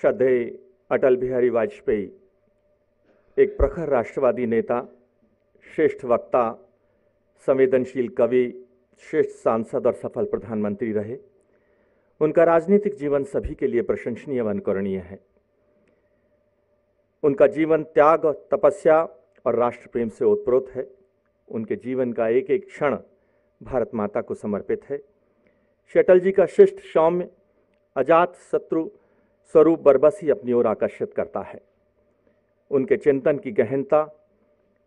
श्रद्धेय अटल बिहारी वाजपेयी एक प्रखर राष्ट्रवादी नेता श्रेष्ठ वक्ता संवेदनशील कवि श्रेष्ठ सांसद और सफल प्रधानमंत्री रहे उनका राजनीतिक जीवन सभी के लिए प्रशंसनीय व अनुकरणीय है उनका जीवन त्याग और तपस्या और राष्ट्र प्रेम से ओतप्रोत है उनके जीवन का एक एक क्षण भारत माता को समर्पित है अटल जी का शिष्ट सौम्य अजात शत्रु स्वरूप बरबस ही अपनी ओर आकर्षित करता है उनके चिंतन की गहनता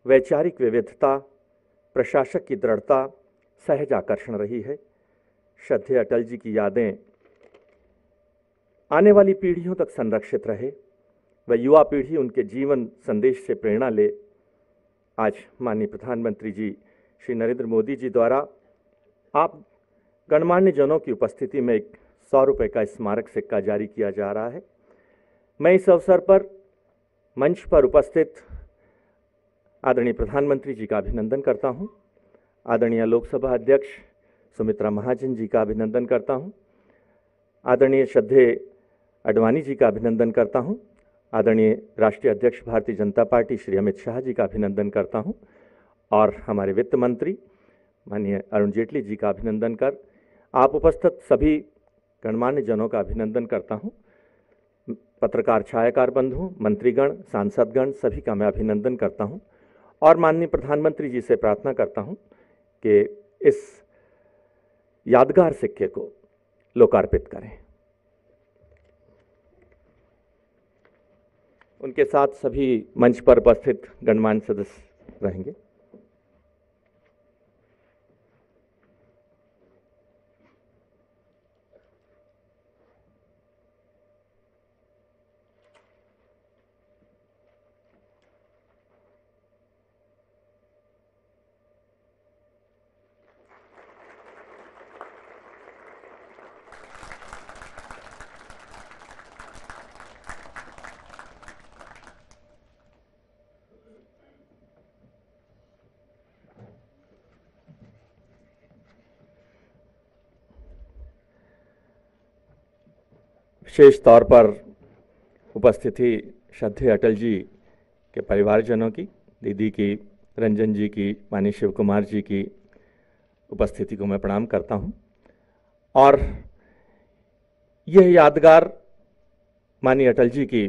वैचारिक विविधता प्रशासक की दृढ़ता सहज आकर्षण रही है श्रद्धे अटल जी की यादें आने वाली पीढ़ियों तक संरक्षित रहे व युवा पीढ़ी उनके जीवन संदेश से प्रेरणा ले आज माननीय प्रधानमंत्री जी श्री नरेंद्र मोदी जी द्वारा आप गणमान्य जनों की उपस्थिति में एक सौ रुपये का स्मारक सिक्का जारी किया जा रहा है मैं इस अवसर पर मंच पर उपस्थित आदरणीय प्रधानमंत्री जी का अभिनंदन करता हूँ आदरणीय लोकसभा अध्यक्ष सुमित्रा महाजन जी का अभिनंदन करता हूँ आदरणीय श्रद्धे अडवाणी जी का अभिनंदन करता हूँ आदरणीय राष्ट्रीय अध्यक्ष भारतीय जनता पार्टी श्री अमित शाह जी का अभिनंदन करता हूँ और हमारे वित्त मंत्री माननीय अरुण जेटली जी का अभिनंदन कर आप उपस्थित सभी गणमान्य जनों का अभिनंदन करता हूँ पत्रकार छायाकार बंधु मंत्रीगण सांसदगण सभी का मैं अभिनंदन करता हूँ और माननीय प्रधानमंत्री जी से प्रार्थना करता हूँ कि इस यादगार सिक्के को लोकार्पित करें उनके साथ सभी मंच पर उपस्थित गणमान्य सदस्य रहेंगे विशेष तौर पर उपस्थिति श्रद्धे अटल जी के परिवारजनों की दीदी की रंजन जी की मानी शिव कुमार जी की उपस्थिति को मैं प्रणाम करता हूँ और यह यादगार मानी अटल जी की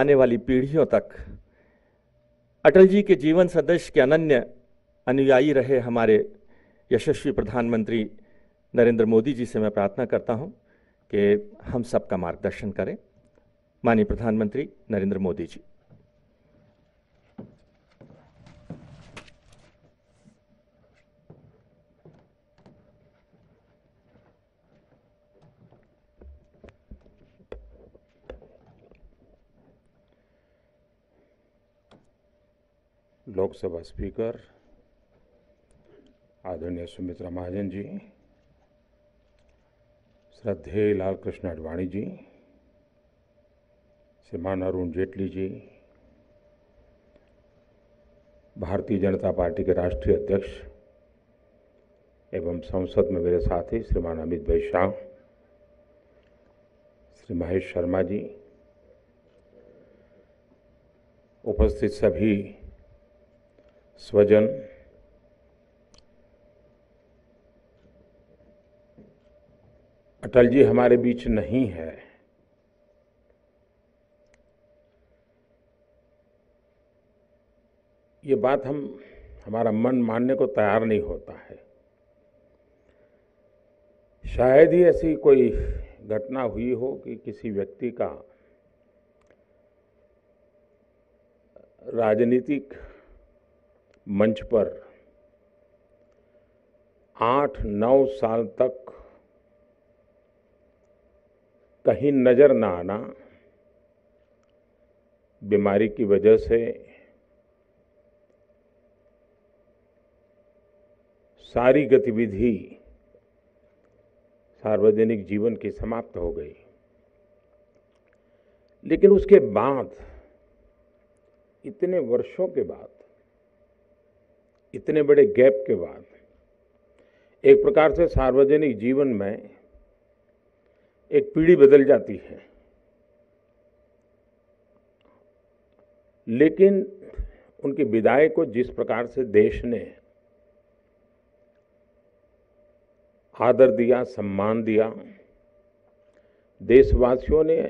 आने वाली पीढ़ियों तक अटल जी के जीवन सदस्य के अनन्य अनुयायी रहे हमारे यशस्वी प्रधानमंत्री नरेंद्र मोदी जी से मैं प्रार्थना करता हूँ कि हम सबका मार्गदर्शन करें माननीय प्रधानमंत्री नरेंद्र मोदी जी लोकसभा स्पीकर आदरणीय सुमित्रा महाजन जी श्रद्धे लाल कृष्ण अडवाणी जी श्रीमान अरुण जेटली जी भारतीय जनता पार्टी के राष्ट्रीय अध्यक्ष एवं संसद में मेरे साथी श्रीमान अमित भाई शाह श्री महेश शर्मा जी उपस्थित सभी स्वजन अटल जी हमारे बीच नहीं है ये बात हम हमारा मन मानने को तैयार नहीं होता है शायद ही ऐसी कोई घटना हुई हो कि किसी व्यक्ति का राजनीतिक मंच पर आठ नौ साल तक कहीं नज़र ना आना बीमारी की वजह से सारी गतिविधि सार्वजनिक जीवन की समाप्त हो गई लेकिन उसके बाद इतने वर्षों के बाद इतने बड़े गैप के बाद एक प्रकार से सार्वजनिक जीवन में एक पीढ़ी बदल जाती है लेकिन उनकी विदाई को जिस प्रकार से देश ने आदर दिया सम्मान दिया देशवासियों ने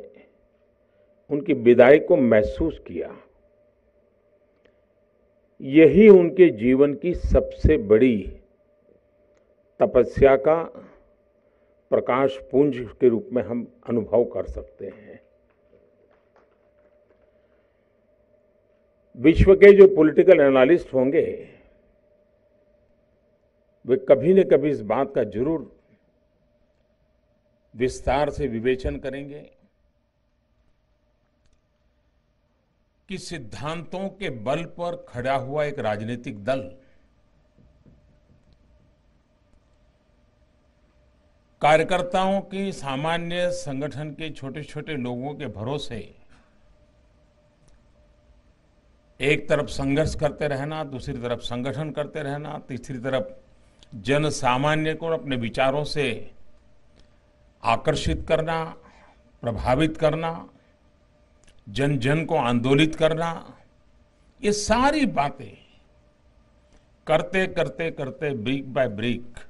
उनकी विदाई को महसूस किया यही उनके जीवन की सबसे बड़ी तपस्या का प्रकाश पुंज के रूप में हम अनुभव कर सकते हैं विश्व के जो पॉलिटिकल एनालिस्ट होंगे वे कभी न कभी इस बात का जरूर विस्तार से विवेचन करेंगे कि सिद्धांतों के बल पर खड़ा हुआ एक राजनीतिक दल कार्यकर्ताओं की सामान्य संगठन के छोटे छोटे लोगों के भरोसे एक तरफ संघर्ष करते रहना दूसरी तरफ संगठन करते रहना तीसरी तरफ जन सामान्य को अपने विचारों से आकर्षित करना प्रभावित करना जन जन को आंदोलित करना ये सारी बातें करते करते करते ब्रिक बाय ब्रिक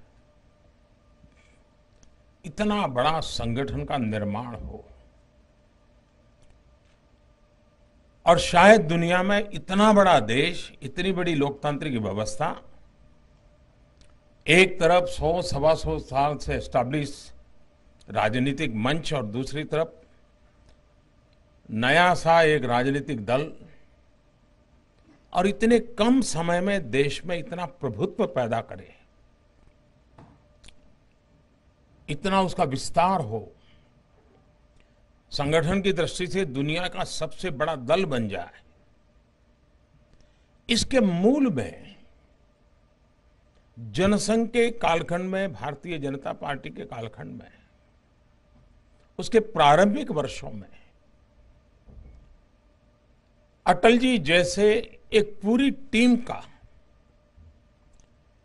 इतना बड़ा संगठन का निर्माण हो और शायद दुनिया में इतना बड़ा देश इतनी बड़ी लोकतांत्रिक व्यवस्था एक तरफ सौ सवा सौ साल से एस्टैब्लिश राजनीतिक मंच और दूसरी तरफ नया सा एक राजनीतिक दल और इतने कम समय में देश में इतना प्रभुत्व पैदा करे इतना उसका विस्तार हो संगठन की दृष्टि से दुनिया का सबसे बड़ा दल बन जाए इसके मूल में जनसंघ के कालखंड में भारतीय जनता पार्टी के कालखंड में उसके प्रारंभिक वर्षों में अटल जी जैसे एक पूरी टीम का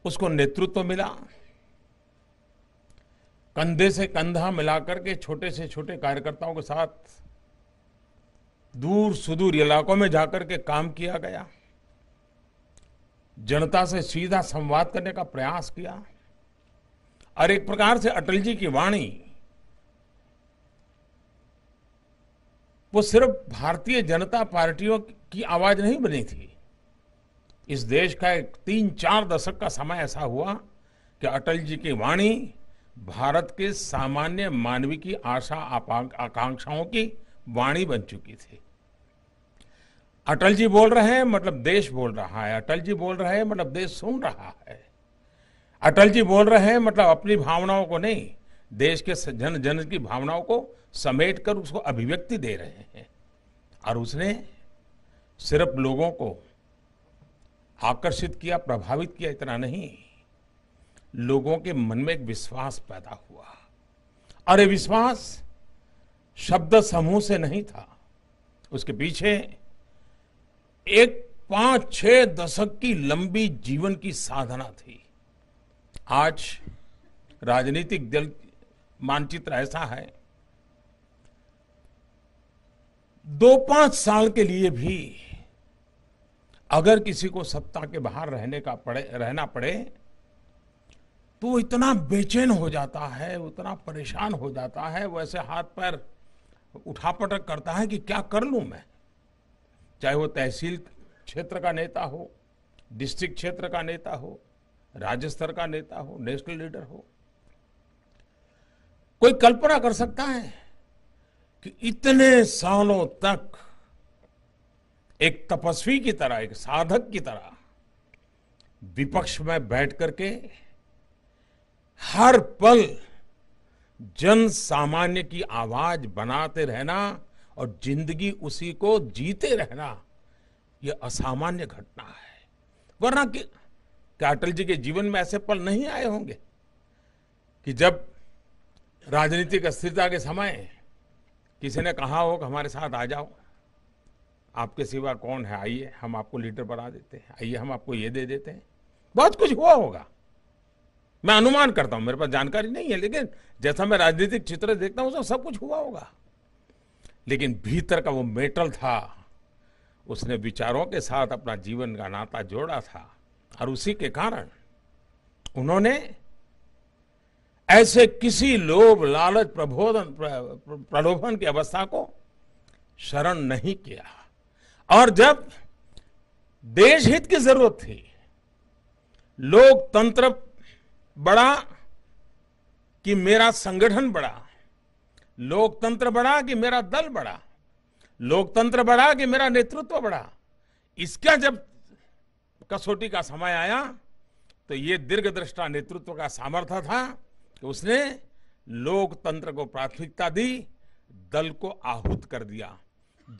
उसको नेतृत्व मिला कंधे से कंधा मिलाकर के छोटे से छोटे कार्यकर्ताओं के साथ दूर सुदूर इलाकों में जाकर के काम किया गया जनता से सीधा संवाद करने का प्रयास किया और एक प्रकार से अटल जी की वाणी वो सिर्फ भारतीय जनता पार्टियों की आवाज नहीं बनी थी इस देश का एक तीन चार दशक का समय ऐसा हुआ कि अटल जी की वाणी भारत के सामान्य मानवी की आशा आकांक्षाओं की वाणी बन चुकी थी अटल जी बोल रहे हैं मतलब देश बोल रहा है अटल जी बोल रहे हैं मतलब देश सुन रहा है अटल जी बोल रहे हैं मतलब अपनी भावनाओं को नहीं देश के जन जन की भावनाओं को समेट कर उसको अभिव्यक्ति दे रहे हैं और उसने सिर्फ लोगों को आकर्षित किया प्रभावित किया इतना नहीं लोगों के मन में एक विश्वास पैदा हुआ और ये विश्वास शब्द समूह से नहीं था उसके पीछे एक पांच छह दशक की लंबी जीवन की साधना थी आज राजनीतिक दल मानचित्र ऐसा है दो पांच साल के लिए भी अगर किसी को सत्ता के बाहर रहने का पड़े रहना पड़े तो वो इतना बेचैन हो जाता है उतना परेशान हो जाता है वैसे हाथ पर उठा पटक करता है कि क्या कर लू मैं चाहे वो तहसील क्षेत्र का नेता हो डिस्ट्रिक्ट क्षेत्र का नेता हो राज्य स्तर का नेता हो नेशनल लीडर हो कोई कल्पना कर सकता है कि इतने सालों तक एक तपस्वी की तरह एक साधक की तरह विपक्ष में बैठ करके के हर पल जन सामान्य की आवाज बनाते रहना और जिंदगी उसी को जीते रहना यह असामान्य घटना है वरना कि क्या अटल जी के जीवन में ऐसे पल नहीं आए होंगे कि जब राजनीतिक अस्थिरता के समय किसी ने कहा हो कि हमारे साथ आ जाओ आपके सिवा कौन है आइए हम आपको लीडर बना देते हैं आइए हम आपको ये दे देते हैं बहुत कुछ हुआ होगा मैं अनुमान करता हूं मेरे पास जानकारी नहीं है लेकिन जैसा मैं राजनीतिक चित्र देखता हूं सब कुछ हुआ होगा लेकिन भीतर का वो मेटल था उसने विचारों के साथ अपना जीवन का नाता जोड़ा था और उसी के कारण उन्होंने ऐसे किसी लोभ लालच प्रबोधन प्रलोभन की अवस्था को शरण नहीं किया और जब देश हित की जरूरत थी लोकतंत्र बड़ा कि मेरा संगठन बड़ा लोकतंत्र बड़ा कि मेरा दल बड़ा लोकतंत्र बड़ा कि मेरा नेतृत्व बड़ा इसका जब कसौटी का समय आया तो ये दीर्घदृष्टा नेतृत्व का सामर्थ्य था कि उसने लोकतंत्र को प्राथमिकता दी दल को आहूत कर दिया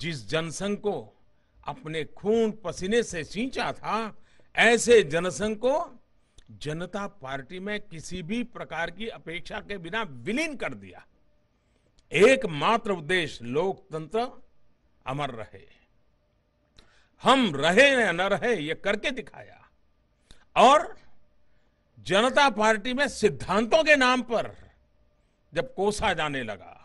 जिस जनसंघ को अपने खून पसीने से सींचा था ऐसे जनसंघ को जनता पार्टी में किसी भी प्रकार की अपेक्षा के बिना विलीन कर दिया एकमात्र उद्देश्य लोकतंत्र अमर रहे हम रहे या न रहे ये करके दिखाया और जनता पार्टी में सिद्धांतों के नाम पर जब कोसा जाने लगा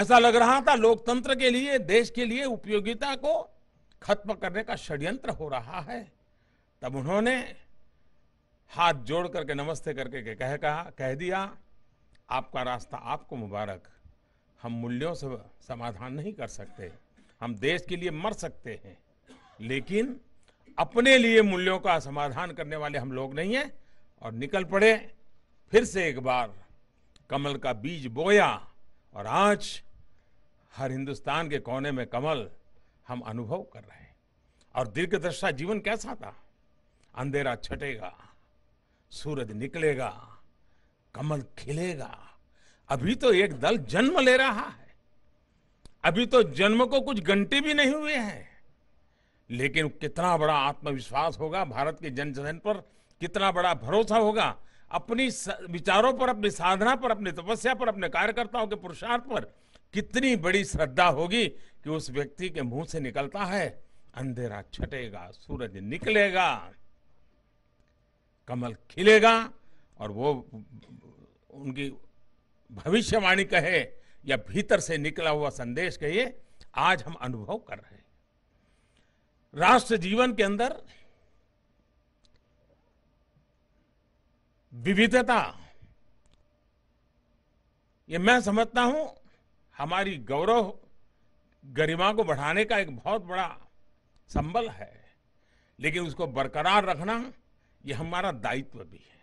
ऐसा लग रहा था लोकतंत्र के लिए देश के लिए उपयोगिता को खत्म करने का षड्यंत्र हो रहा है तब उन्होंने हाथ जोड़ करके नमस्ते करके के कह कहा कह दिया आपका रास्ता आपको मुबारक हम मूल्यों से समाधान नहीं कर सकते हम देश के लिए मर सकते हैं लेकिन अपने लिए मूल्यों का समाधान करने वाले हम लोग नहीं हैं और निकल पड़े फिर से एक बार कमल का बीज बोया और आज हर हिंदुस्तान के कोने में कमल हम अनुभव कर रहे हैं और दशा जीवन कैसा था अंधेरा छटेगा सूरज निकलेगा कमल खिलेगा अभी तो एक दल जन्म ले रहा है अभी तो जन्म को कुछ घंटे भी नहीं हुए हैं लेकिन कितना बड़ा आत्मविश्वास होगा भारत के जन जन पर कितना बड़ा भरोसा होगा अपनी विचारों पर अपनी साधना पर अपनी तपस्या पर अपने कार्यकर्ताओं के पुरुषार्थ पर कितनी बड़ी श्रद्धा होगी कि उस व्यक्ति के मुंह से निकलता है अंधेरा छटेगा सूरज निकलेगा कमल खिलेगा और वो उनकी भविष्यवाणी कहे या भीतर से निकला हुआ संदेश कहिए आज हम अनुभव कर रहे हैं राष्ट्र जीवन के अंदर विविधता ये मैं समझता हूं हमारी गौरव गरिमा को बढ़ाने का एक बहुत बड़ा संबल है लेकिन उसको बरकरार रखना ये हमारा दायित्व भी है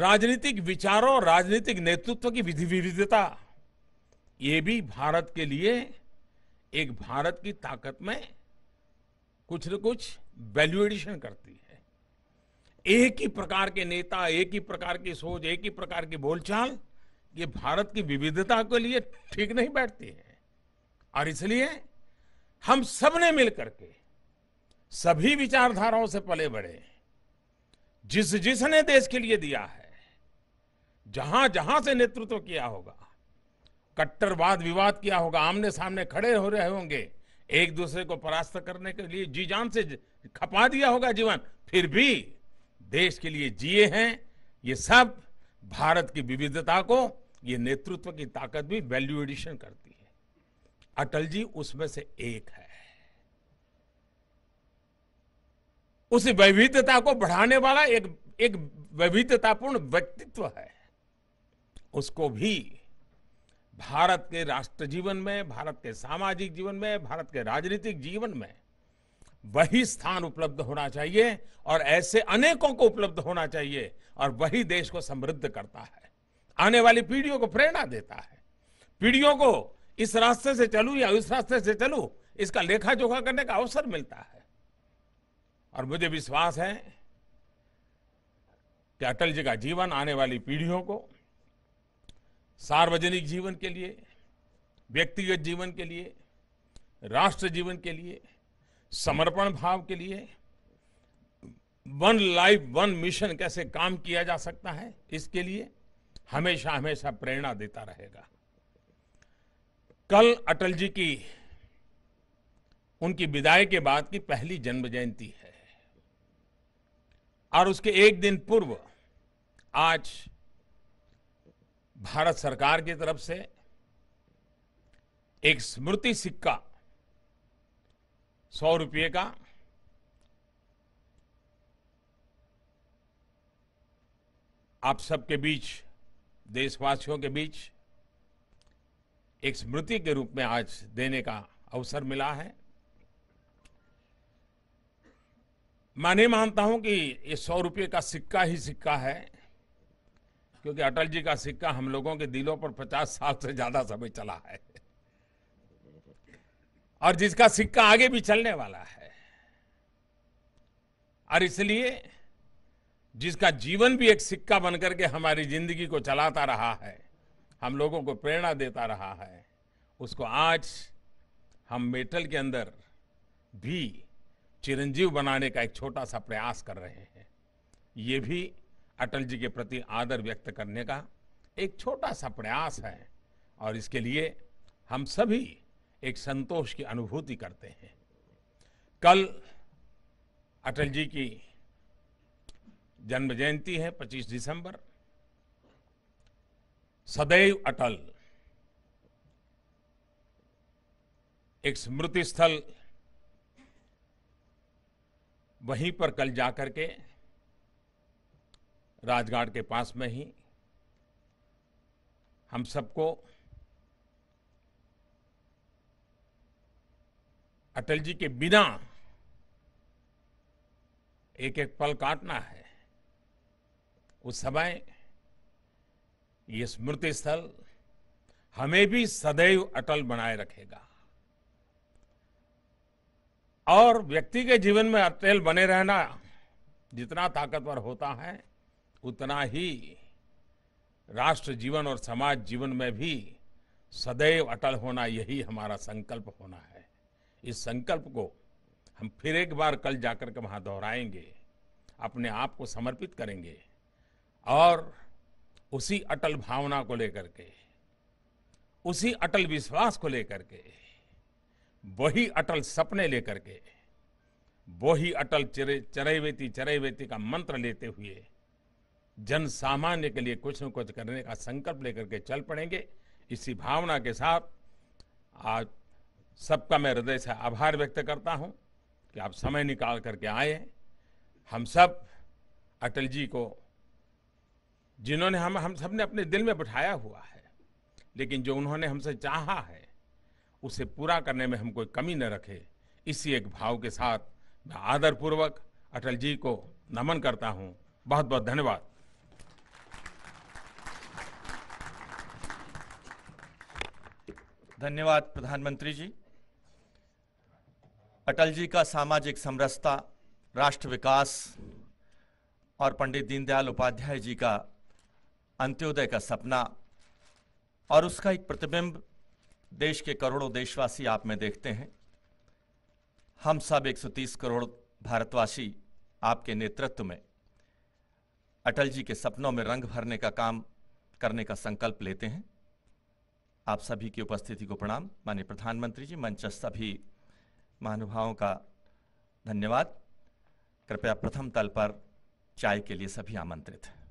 राजनीतिक विचारों राजनीतिक नेतृत्व की विधि विविधता ये भी भारत के लिए एक भारत की ताकत में कुछ न कुछ वैल्यूएडिशन करती है एक ही प्रकार के नेता एक ही प्रकार की सोच एक ही प्रकार की बोलचाल ये भारत की विविधता के लिए ठीक नहीं बैठती है और इसलिए हम सबने मिलकर के सभी विचारधाराओं से पले बढ़े जिस जिसने देश के लिए दिया है जहां जहां से नेतृत्व किया होगा कट्टरवाद विवाद किया होगा आमने सामने खड़े हो रहे होंगे एक दूसरे को परास्त करने के लिए जी जान से खपा दिया होगा जीवन फिर भी देश के लिए जिए हैं ये सब भारत की विविधता को ये नेतृत्व की ताकत भी वैल्यू एडिशन करती है अटल जी उसमें से एक है उस वैविध्यता को बढ़ाने वाला एक एक वैविध्यतापूर्ण व्यक्तित्व है उसको भी भारत के राष्ट्र जीवन में भारत के सामाजिक जीवन में भारत के राजनीतिक जीवन में वही स्थान उपलब्ध होना चाहिए और ऐसे अनेकों को उपलब्ध होना चाहिए और वही देश को समृद्ध करता है आने वाली पीढ़ियों को प्रेरणा देता है पीढ़ियों को इस रास्ते से चलू या उस रास्ते से चलू इसका लेखा जोखा करने का अवसर मिलता है और मुझे विश्वास है कि अटल जी का जीवन आने वाली पीढ़ियों को सार्वजनिक जीवन के लिए व्यक्तिगत जीवन के लिए राष्ट्र जीवन के लिए समर्पण भाव के लिए वन लाइफ वन मिशन कैसे काम किया जा सकता है इसके लिए हमेशा हमेशा प्रेरणा देता रहेगा कल अटल जी की उनकी विदाई के बाद की पहली जन्म जयंती है और उसके एक दिन पूर्व आज भारत सरकार की तरफ से एक स्मृति सिक्का सौ रुपये का आप सबके बीच देशवासियों के बीच एक स्मृति के रूप में आज देने का अवसर मिला है मैं नहीं मानता हूं कि ये सौ रुपये का सिक्का ही सिक्का है क्योंकि अटल जी का सिक्का हम लोगों के दिलों पर पचास साल से ज्यादा समय चला है और जिसका सिक्का आगे भी चलने वाला है और इसलिए जिसका जीवन भी एक सिक्का बनकर के हमारी जिंदगी को चलाता रहा है हम लोगों को प्रेरणा देता रहा है उसको आज हम मेटल के अंदर भी चिरंजीव बनाने का एक छोटा सा प्रयास कर रहे हैं ये भी अटल जी के प्रति आदर व्यक्त करने का एक छोटा सा प्रयास है और इसके लिए हम सभी एक संतोष की अनुभूति करते हैं कल अटल जी की जन्म जयंती है 25 दिसंबर सदैव अटल एक स्मृति स्थल वहीं पर कल जाकर के राजघाट के पास में ही हम सबको अटल जी के बिना एक एक पल काटना है उस समय ये स्मृति स्थल हमें भी सदैव अटल बनाए रखेगा और व्यक्ति के जीवन में अटल बने रहना जितना ताकतवर होता है उतना ही राष्ट्र जीवन और समाज जीवन में भी सदैव अटल होना यही हमारा संकल्प होना है इस संकल्प को हम फिर एक बार कल जाकर के वहाँ दोहराएंगे अपने आप को समर्पित करेंगे और उसी अटल भावना को लेकर के उसी अटल विश्वास को लेकर के वही अटल सपने लेकर के वही अटल चरैवेती चरैवेती का मंत्र लेते हुए जन सामान्य के लिए कुछ न कुछ करने का संकल्प लेकर के चल पड़ेंगे इसी भावना के साथ आज सबका मैं हृदय से आभार व्यक्त करता हूं कि आप समय निकाल करके आए हम सब अटल जी को जिन्होंने हम हम सब ने अपने दिल में बिठाया हुआ है लेकिन जो उन्होंने हमसे चाहा है उसे पूरा करने में हम कोई कमी न रखे इसी एक भाव के साथ मैं आदरपूर्वक अटल जी को नमन करता हूं बहुत बहुत धन्यवाद धन्यवाद प्रधानमंत्री जी अटल जी का सामाजिक समरसता राष्ट्र विकास और पंडित दीनदयाल उपाध्याय जी का अंत्योदय का सपना और उसका एक प्रतिबिंब देश के करोड़ों देशवासी आप में देखते हैं हम सब 130 करोड़ भारतवासी आपके नेतृत्व में अटल जी के सपनों में रंग भरने का काम करने का संकल्प लेते हैं आप सभी की उपस्थिति को प्रणाम माननीय प्रधानमंत्री जी मंचस्थ सभी महानुभावों का धन्यवाद कृपया प्रथम तल पर चाय के लिए सभी आमंत्रित हैं